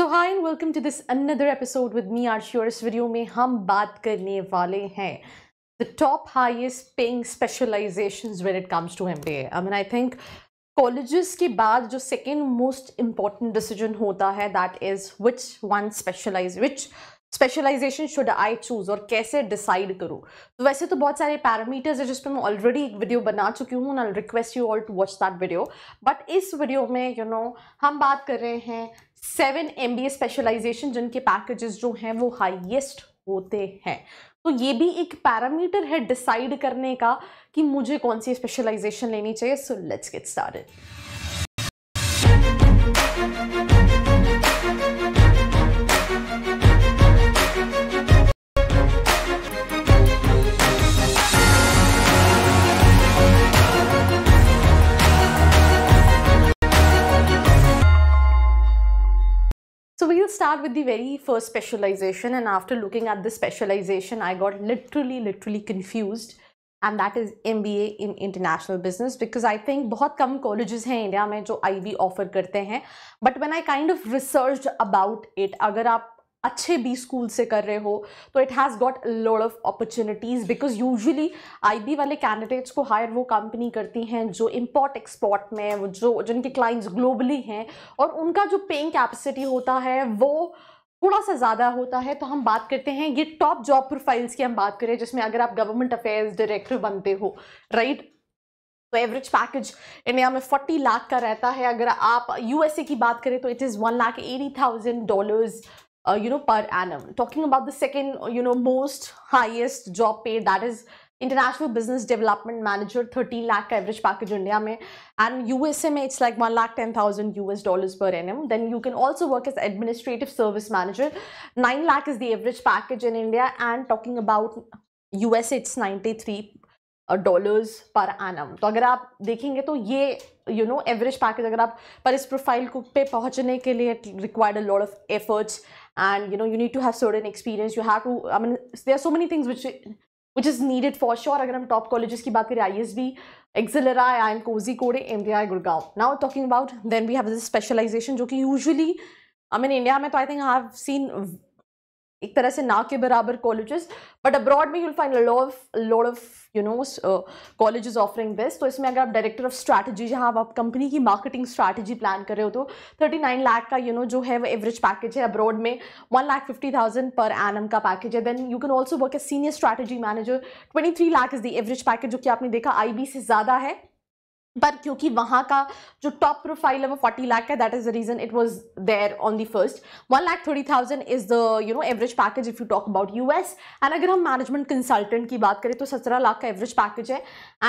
So hi and welcome to this another episode with me आर श्योर इस video में हम बात करने वाले हैं the top highest paying specialization where it comes to M B A I mean I think colleges के बाद जो सेकेंड मोस्ट इम्पॉर्टेंट डिसीजन होता है that is which one specialize which specialization should I choose और कैसे decide करूँ तो वैसे तो बहुत सारे पैरामीटर्स है जिस पर मैं ऑलरेडी एक वीडियो बना चुकी हूँ I request you all to watch that video but इस वीडियो में यू you नो know, हम बात कर रहे हैं seven M B A specialization जिनके पैकेजेस जो हैं वो हाइएस्ट होते हैं तो ये भी एक पैरामीटर है डिसाइड करने का कि मुझे कौन सी स्पेशलाइजेशन लेनी चाहिए so let's get started So we'll start with the very first specialization and after looking at the specialization, I got literally, literally confused and that is MBA in international business because I think बहुत कम colleges हैं India में जो IB offer करते हैं but when I kind of researched about it अगर आप अच्छे B school से कर रहे हो तो it has got lot of opportunities because usually I B candidates को हायर वो कंपनी करती हैं जो इम्पोर्ट एक्सपोर्ट में वो जो जिनके क्लाइंट्स ग्लोबली हैं और उनका जो पेइंग कैपेसिटी होता है वो थोड़ा सा ज़्यादा होता है तो हम बात करते हैं ये टॉप जॉब प्रोफाइल्स की हम बात करें जिसमें अगर आप गवर्नमेंट अफेयर्स डायरेक्टर बनते हो राइट तो एवरेज पैकेज इंडिया में 40 लाख का रहता है अगर आप यूएसए की बात करें तो it is one lakh eighty thousand dollars uh, you know per annum talking about the second you know most highest job pay that is international business development manager 30 lakh average package india mein, and usa it's like 1 lakh 10000 us dollars per annum then you can also work as administrative service manager 9 lakh is the average package in india and talking about us it's 93 uh, dollars per annum. So if you देखेंगे तो this you know, average package. अगर आप reach this profile, को पे पहुंचने के लिए required a lot of and you know you need to have certain experience you have to i mean there are so many things which which is needed for sure agar hum top colleges ki baat kare isb exilera and cozy code mdi gurgaon now talking about then we have this specialization jo ki usually i mean in india mein to i think i have seen एक तरह से ना के बराबर colleges but abroad में you'll find lot of lot of you know college offering this तो इसमें अगर आप डायरेक्टर ऑफ स्ट्रैटेजी जहाँ आप कंपनी की मार्केटिंग स्ट्रैटेजी प्लान कर रहे हो तो थर्टी नाइन लाख का यू you नो know, जो है वो एवरेज पैकेज है अब्रॉड में one lakh fifty thousand per annum का पैकेज है then you can also work a senior strategy manager twenty three lakh is the average package जो कि आपने देखा आई बी से ज़्यादा है पर क्योंकि वहाँ का जो टॉप प्रोफाइल है वो फोर्टी लाख है that is the reason it was there on the first one lakh thirty thousand is the you know average package if you talk about U S and अगर हम मैनेजमेंट कंसल्टेंट की बात करें तो सत्रह लाख का एवरेज पैकेज है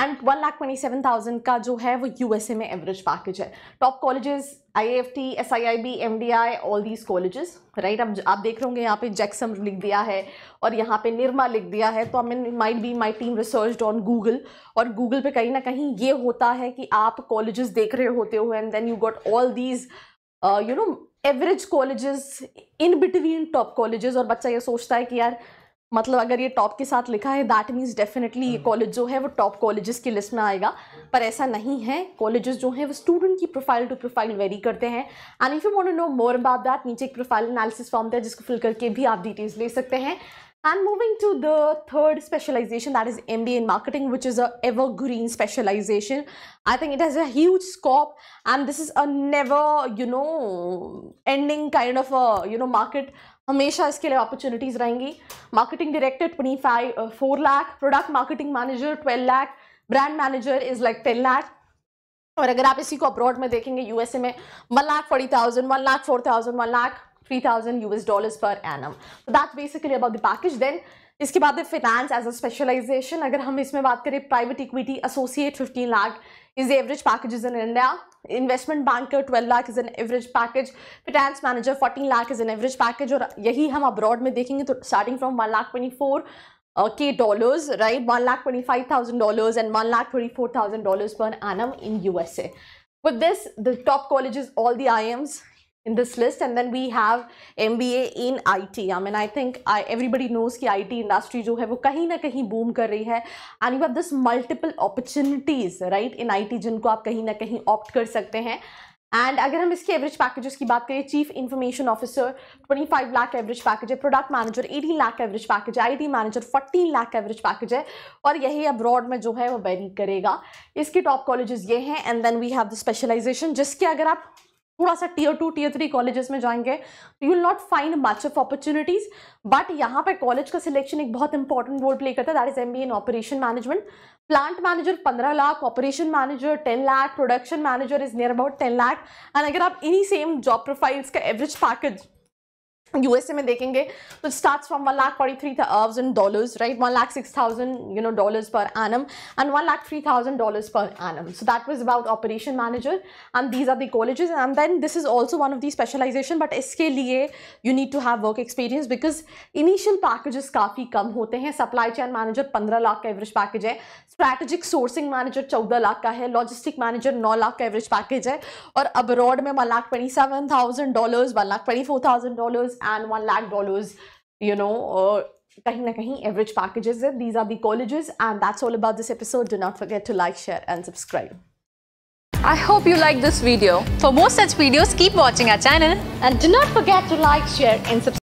and one lakh twenty seven thousand का जो है वो यू एस ए में एवरेज पैकेज है top colleges I F T S I I B M D I all these colleges right अब आप देख रहे होंगे यहाँ पे जैक्सम लिख दिया है और यहाँ पे निर्मा लिख दिया है तो I mean might be my team research on Google और गूगल पे कहीं ना कहीं ये होता है कि आप कॉलेजेस देख रहे होते हो and then you got all these you know average colleges in between top colleges और बच्चा ये सोचता है कि यार मतलब अगर ये टॉप के साथ लिखा है दैट मीन्स डेफिनेटली ये कॉलेज हम्म। जो है वो टॉप कॉलेजेस की लिस्ट में आएगा पर ऐसा नहीं है कॉलेजेस जो हैं वो स्टूडेंट की प्रोफाइल टू प्रोफाइल वेरी करते हैं and if you want to know more about that नीचे एक प्रोफाइल एनालिसिस फॉर्म है जिसको फिल करके भी आप डिटेल्स ले सकते हैं And moving to the third specialization, that is MBA in marketing, which is a evergreen specialization. I think it has a huge scope, and this is a never, you know, ending kind of a you know market. हमेशा इसके लिए opportunities रहेंगी. Marketing director 25, uh, 4 lakh. Product marketing manager 12 lakh. Brand manager is like 10 lakh. और अगर आप इसी को abroad में देखेंगे, USA में 1 lakh 40,000, 1 lakh 4,000, 1 lakh 3000 US dollars per annum. So that's basically about the package. Then इसके बाद है फिनेंस एज अ स्पेशलाइजेशन अगर हम इसमें बात करें private equity associate 15 lakh is average packages in India investment banker 12 lakh is an average package finance manager 14 lakh is an average package और यही हम अब्रॉड में देखेंगे तो starting from one lakh twenty four K dollars right one lakh twenty five thousand dollars and one lakh twenty four thousand dollars per annum in U S A with this the top college all the I Ms in this list and then we have MBA in IT I mean I think I, everybody knows ki IT industry जो है वो कहीं ना कहीं boom कर रही है and you have this multiple opportunities right in IT जिनको आप कहीं ना कहीं opt कर सकते हैं एंड अगर हम इसके एवरेज पैकेजेस की बात करें chief information officer 25 lakh average package है product manager 18 lakh average package है IT manager 14 lakh average package है और यही अब्रॉड में जो है वो वेरी करेगा इसके टॉप कॉलेजेस ये हैं and then we have the specialization जिसके अगर आप थोड़ा सा tier two tier three colleges में जाएंगे you will not find much of opportunities but यहाँ पर कॉलेज का सिलेक्शन एक बहुत इंपॉर्टेंट रोल प्ले करता है that is M B in operation management plant manager पंद्रह lakh operation manager ten lakh production manager is near about ten lakh and अगर आप इन्हीं सेम जॉब प्रोफाइल्स का एवरेज पैकेज यूएसए में देखेंगे तो starts from one lakh forty three thousand dollars right one lakh six thousand you know dollars per annum and one lakh three thousand dollars per annum so that was about operation manager and these are the colleges and then this is also one of the specialisation but इसके लिए you need to have work experience because initial packages काफ़ी कम होते हैं supply chain manager पंद्रह लाख का average package है strategic sourcing manager चौदह लाख का है लॉजिस्टिक मैनेजर नौ लाख का एवरेज पैकेज है और अब्रॉड में one lakh twenty seven thousand dollars one lakh twenty four thousand dollars and one lakh dollars you know or uh, kahin na kahin average packages these are the colleges and that's all about this episode do not forget to like share and subscribe I hope you liked this video. For more such videos, keep watching our channel. And do not forget to like, share and subscribe.